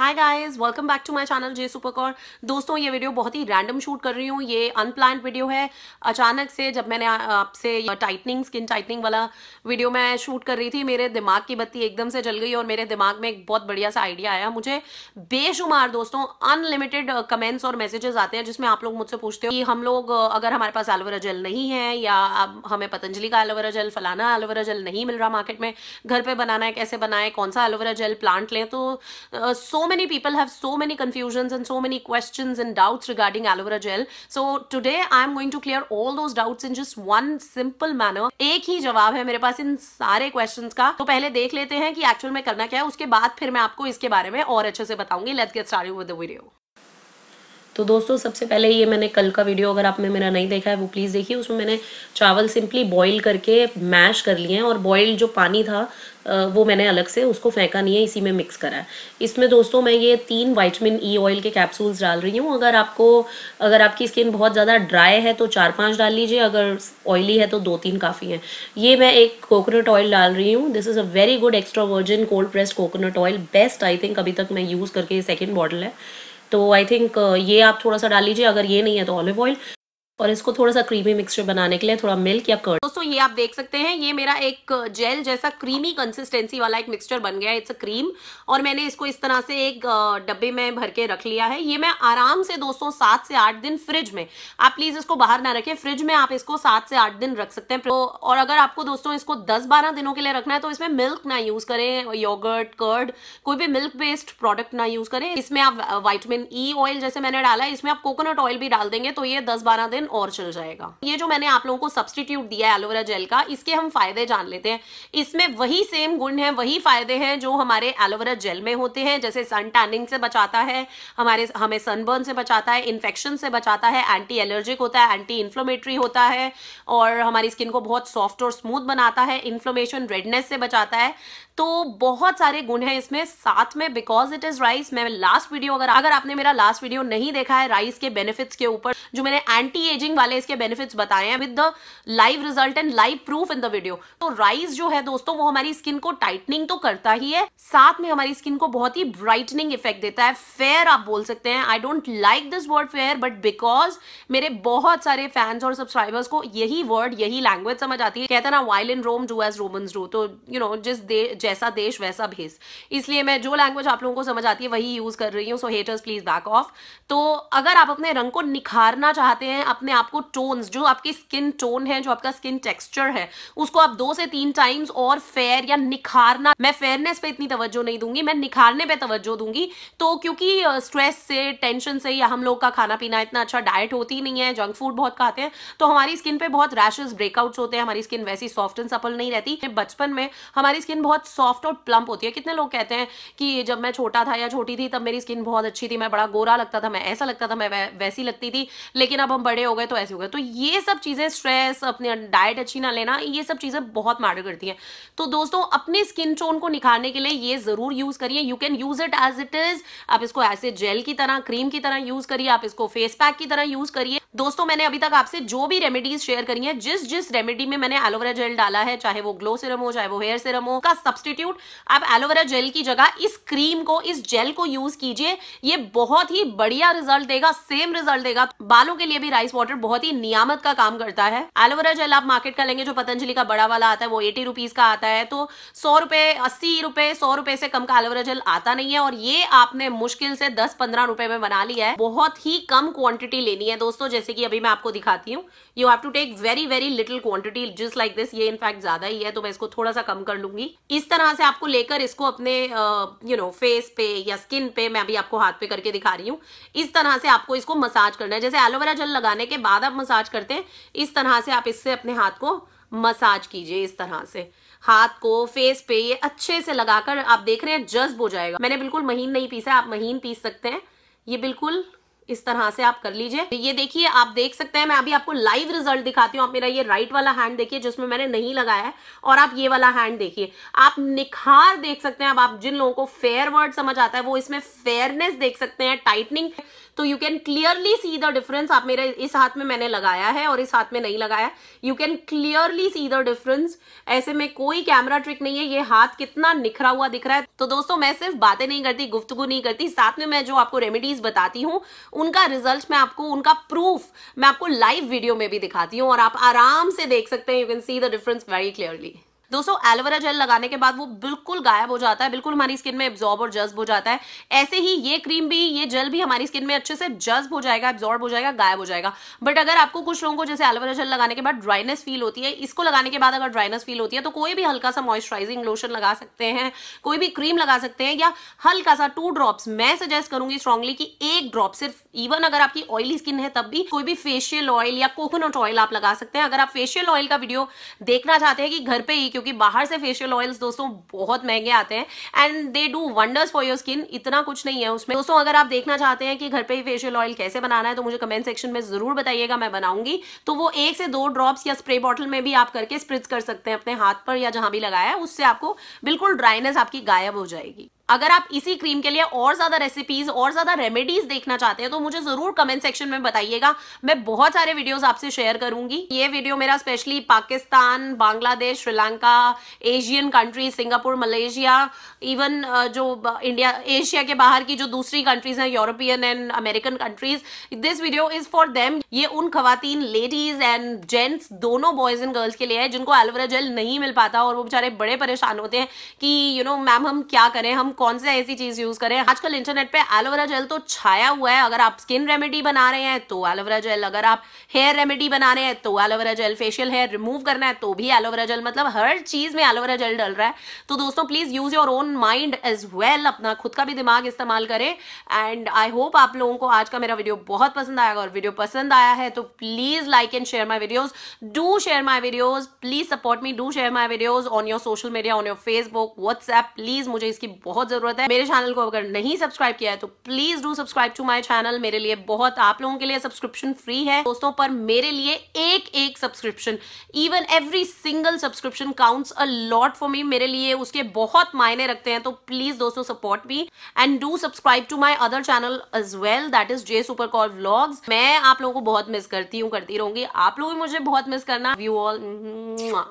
Hi guys welcome back to my channel J supercar दोस्तों ये video बहुत ही random shoot कर रही हूँ ये अनप्लान वीडियो है अचानक से जब मैंने आपसे टाइटनिंग स्किन टाइटनिंग वाला वीडियो मैं शूट कर रही थी मेरे दिमाग की बत्ती एकदम से जल गई और मेरे दिमाग में एक बहुत बढ़िया सा आइडिया आया मुझे बेशुमार दोस्तों अनलिमिटेड कमेंट्स uh, और मैसेजेस आते हैं जिसमें आप लोग मुझसे पूछते हो कि हम लोग uh, अगर हमारे पास एलोवेरा जेल नहीं है या हमें पतंजलि का एलोवेरा जेल फलाना एलोवेरा जेल नहीं मिल रहा मार्केट में घर पर बनाना है कैसे बनाए कौन सा एलोवेरा जेल प्लांट लें तो सो uh, many people have so many confusions and so many questions and doubts regarding aloe vera gel. So today I am going to clear all those doubts in just one simple manner. एक ही जवाब है मेरे पास इन सारे questions का तो पहले देख लेते हैं कि actual में करना क्या है उसके बाद फिर मैं आपको इसके बारे में और अच्छे से बताऊंगी Let's get started with the video. तो दोस्तों सबसे पहले ये मैंने कल का वीडियो अगर आपने मेरा नहीं देखा है वो प्लीज़ देखिए उसमें मैंने चावल सिंपली बॉईल करके मैश कर लिए हैं और बॉईल जो पानी था वो मैंने अलग से उसको फेंका नहीं है इसी में मिक्स करा है इसमें दोस्तों मैं ये तीन वाइटमिन ई ऑयल के कैप्सूल्स डाल रही हूँ अगर आपको अगर आपकी स्किन बहुत ज़्यादा ड्राई है तो चार पाँच डाल लीजिए अगर ऑयली है तो दो तीन काफ़ी हैं ये मैं एक कोकोनट ऑयल डाल रही हूँ this is a very good extra virgin cold pressed coconut oil best I think अभी तक मैं यूज़ करके सेकेंड बॉटल है तो आई थिंक uh, ये आप थोड़ा सा डाल लीजिए अगर ये नहीं है तो ऑलिव ऑयल और इसको थोड़ा सा क्रीमी मिक्सचर बनाने के लिए थोड़ा मिल्क या कर्ड दोस्तों ये आप देख सकते हैं ये मेरा एक जेल जैसा क्रीमी कंसिस्टेंसी वाला एक मिक्सचर बन गया इट्स अ क्रीम और मैंने इसको इस तरह से एक डब्बे में भर के रख लिया है ये मैं आराम से दोस्तों सात से आठ दिन फ्रिज में आप प्लीज इसको बाहर ना रखें फ्रिज में आप इसको सात से आठ दिन रख सकते हैं तो और अगर आपको दोस्तों इसको दस बारह दिनों के लिए रखना है तो इसमें मिल्क ना यूज करें योगर्ट कर्ड कोई भी मिल्क बेस्ड प्रोडक्ट ना यूज करें इसमें आप वाइटमिन ई ऑयल जैसे मैंने डाला है इसमें आप कोकोनट ऑयल भी डाल देंगे तो ये दस बारह दिन और चल जाएगा ये जो मैंने आप लोगों को सब्सटीट्यूट दिया है एलोवेरा जेल का इसके हम फायदे जान लेते हैं इसमें वही सेम गुण है वही फायदे हैं जो हमारे एलोवेरा जेल में होते हैं जैसे सन टैनिंग से बचाता है हमारे हमें सनबर्न से बचाता है इन्फेक्शन से बचाता है एंटी एलर्जिक होता है एंटी इन्फ्लोमेटरी होता है और हमारी स्किन को बहुत सॉफ्ट और स्मूथ बनाता है इन्फ्लोमेशन रेडनेस से बचाता है तो बहुत सारे गुण है इसमें साथ में बिकॉज इट इज राइस मैं लास्ट वीडियो अगर अगर आपने मेरा लास्ट वीडियो नहीं देखा है राइस के बेनिफिट्स के ऊपर जो मैंने एंटी एजिंग वाले इसके बेनिफिट्स बताए हैं with the live result and live proof in the video तो राइस जो है दोस्तों वो हमारी स्किन को टाइटनिंग तो करता ही है साथ में हमारी स्किन को बहुत ही ब्राइटनिंग इफेक्ट देता है फेयर आप बोल सकते हैं I don't like this word fair but because मेरे बहुत सारे फैंस और सब्सक्राइबर्स को यही वर्ड यही लैंग्वेज समझ आती है कहते ना while in Rome do as Romans do तो यू नो जिस दे जैसा देश वैसा भेस इसलिए मैं जो लैंग्वेज आप लोगों को समझ आती है वही यूज़ कर रही हूँ so haters please back off तो अगर आप अपने रंग को निखारना चाहते हैं अपने आप को टोन्स जो आपकी स्किन टोन है जो आपका स्किन टेक्स्चर है उसको आप दो से तीन टाइम्स और फेयर या निखारना मैं फेयरनेस पे इतनी तवज्जो नहीं दूंगी मैं निखारने पर तवज्जो दूंगी तो क्योंकि स्ट्रेस से टेंशन से या हम लोग का खाना पीना इतना अच्छा डाइट होती नहीं है जंक फूड बहुत खाते हैं तो हमारी स्किन पे बहुत रैशेज ब्रेकआउट्स होते हैं हमारी स्किन वैसी सॉफ्ट एंड सफल नहीं रहती बचपन में हमारी स्किन बहुत सॉफ्ट और प्लम्प होती है कितने लोग कहते हैं कि जब मैं छोटा था या छोटी थी तब मेरी स्किन बहुत अच्छी थी मैं बड़ा गोरा लगता था मैं ऐसा लगता था मैं वैसी लगती थी लेकिन अब हम बड़े हो गए तो ऐसे हो गए तो ये सब चीज़ें स्ट्रेस अपने डाइट अच्छी ना लेना ये सब चीज़ें बहुत मैटर करती हैं तो दोस्तों अपने स्किन टोन को निखारने के लिए ये ज़रूर यूज़ करिए you can use it as it is आप इसको ऐसे जेल की तरह क्रीम की तरह यूज़ करिए आप इसको फेस पैक की तरह यूज़ करिए दोस्तों मैंने अभी तक आपसे जो भी रेमेडीज शेयर करी हैं जिस जिस रेमेडी में मैंने एलोवेरा जेल डाला है चाहे वो ग्लो सिरम हो चाहे वो हेयर सिरम हो का सबसे सब्सटीट्यूट आप एलोवेरा जेल की जगह इस क्रीम को इस जेल को यूज कीजिए ये बहुत ही बढ़िया रिजल्ट देगा सेम रिजल्ट देगा बालों के लिए भी राइस वाटर बहुत ही नियामत का काम करता है एलोवेरा जेल आप मार्केट का लेंगे जो पतंजलि का बड़ा वाला आता है वो एटी रुपीज का आता है तो सौ रुपए अस्सी रुपए सौ रुपए से कम का एलोवेरा जेल आता नहीं है और ये आपने मुश्किल से दस पंद्रह रुपए में बना लिया है बहुत ही कम क्वांटिटी लेनी है दोस्तों जैसे कि अभी मैं आपको दिखाती हूँ you have to take very very little quantity just like this ये इनफैक्ट ज्यादा ही है तो मैं इसको थोड़ा सा कम कर लूंगी इस तरह से आपको लेकर इसको अपने यू नो फेस पे या स्किन पे मैं अभी आपको हाथ पे करके दिखा रही हूँ इस तरह से आपको इसको मसाज करना है जैसे एलोवेरा जल लगाने के बाद आप मसाज करते हैं इस तरह से आप इससे अपने हाथ को मसाज कीजिए इस तरह से हाथ को फेस पे ये अच्छे से लगाकर आप देख रहे हैं जज्ब हो जाएगा मैंने बिल्कुल महीन नहीं पीसा आप महीन पीस सकते हैं ये बिल्कुल इस तरह से आप कर लीजिए ये देखिए आप देख सकते हैं मैं अभी आपको लाइव रिजल्ट दिखाती हूँ आप मेरा ये राइट वाला हैंड देखिए जिसमें मैंने नहीं लगाया है और आप ये वाला हैंड देखिए आप निखार देख सकते हैं अब आप जिन लोगों को फेयर वर्ड समझ आता है वो इसमें फेयरनेस देख सकते हैं टाइटनिंग तो you can clearly see the difference आप मेरे इस हाथ में मैंने लगाया है और इस हाथ में नहीं लगाया you can clearly see the difference ऐसे में कोई कैमरा ट्रिक नहीं है ये हाथ कितना निखरा हुआ दिख रहा है तो दोस्तों मैं सिर्फ बातें नहीं करती गुफ्तगु नहीं करती साथ में मैं जो आपको रेमेडीज बताती हूँ उनका रिजल्ट मैं आपको उनका प्रूफ मैं आपको लाइव वीडियो में भी दिखाती हूँ और आप आराम से देख सकते हैं you can see the difference very clearly दोस्तों एलोवेरा जेल लगाने के बाद वो बिल्कुल गायब हो जाता है बिल्कुल हमारी स्किन में एब्जॉर्ब और जज्ब हो जाता है ऐसे ही ये क्रीम भी ये जेल भी हमारी स्किन में अच्छे से जज्ब हो जाएगा एब्जॉर्ब हो जाएगा गायब हो जाएगा बट अगर आपको कुछ लोगों को जैसे एलोवेरा जेल लगाने के बाद ड्राइनेस फील होती है इसको लगाने के बाद अगर ड्राइनेस फील होती है तो कोई भी हल्का सा मॉइस्चराइजिंग लोशन लगा सकते हैं कोई भी क्रीम लगा सकते हैं या हल्का सा टू ड्रॉप्स मैं सजेस्ट करूंगी स्ट्रांगली कि एक ड्रॉप सिर्फ इवन अगर आपकी ऑयली स्किन है तब भी कोई भी फेशियल ऑयल या कोकोनट ऑयल आप लगा सकते हैं अगर आप फेशियल ऑयल का वीडियो देखना चाहते हैं कि घर पर ही क्योंकि बाहर से फेशियल ऑयल्स दोस्तों बहुत महंगे आते हैं and they do wonders for your skin इतना कुछ नहीं है उसमें दोस्तों अगर आप देखना चाहते हैं कि घर पे ही फेशियल ऑयल कैसे बनाना है तो मुझे कमेंट सेक्शन में जरूर बताइएगा मैं बनाऊंगी तो वो एक से दो ड्रॉप्स या स्प्रे बॉटल में भी आप करके स्प्रिट्स कर सकते हैं अपने हाथ पर या जहां भी लगाया है उससे आपको बिल्कुल ड्राइनेस आपकी गायब हो जाएगी अगर आप इसी क्रीम के लिए और ज़्यादा रेसिपीज़ और ज़्यादा रेमेडीज़ देखना चाहते हैं तो मुझे ज़रूर कमेंट सेक्शन में बताइएगा मैं बहुत सारे वीडियोज़ आपसे शेयर करूंगी ये वीडियो मेरा specially Pakistan Bangladesh Sri Lanka Asian countries Singapore Malaysia even जो इंडिया एशिया के बाहर की जो दूसरी कंट्रीज हैं European and American countries this video is for them ये उन खातन लेडीज एंड जेंट्स दोनों बॉयज एंड गर्ल्स के लिए है जिनको एलोवेरा जेल नहीं मिल पाता और वो बेचारे बड़े परेशान होते हैं कि यू नो मैम हम क्या करें हम कौन से ऐसी चीज यूज करें आजकल इंटरनेट पे एलोवेरा जेल तो छाया हुआ है अगर आप स्किन रेमेडी बना रहे हैं तो एलोवेरा जेल अगर आप हेयर रेमेडी बना रहे हैं तो aloe vera gel facial hair remove करना है तो भी एलोवेरा जेल मतलब हर चीज में एलोवेरा जेल डल रहा है तो दोस्तों please use your own mind as well अपना खुद का भी दिमाग इस्तेमाल करें एंड आई होप आप लोगों को आज का मेरा वीडियो बहुत पसंद आएगा और वीडियो पसंद आया है तो please like and share my videos do share my videos please support me do share my videos on your social media on your Facebook WhatsApp please मुझे इसकी बहुत बहुत ज़रूरत है मेरे चैनल को अगर नहीं सब्सक्राइब किया है तो please do subscribe to my channel मेरे लिए बहुत आप लोगों के लिए सब्सक्रिप्शन फ्री है दोस्तों पर मेरे लिए एक एक subscription even every single subscription counts a lot for me मेरे लिए उसके बहुत मायने रखते हैं तो प्लीज़ दोस्तों सपोर्ट भी and do subscribe to my other channel as well that is J super call blogs मैं आप लोगों को बहुत मिस करती हूँ करती रहूंगी आप लोग भी मुझे बहुत मिस करना यू ऑल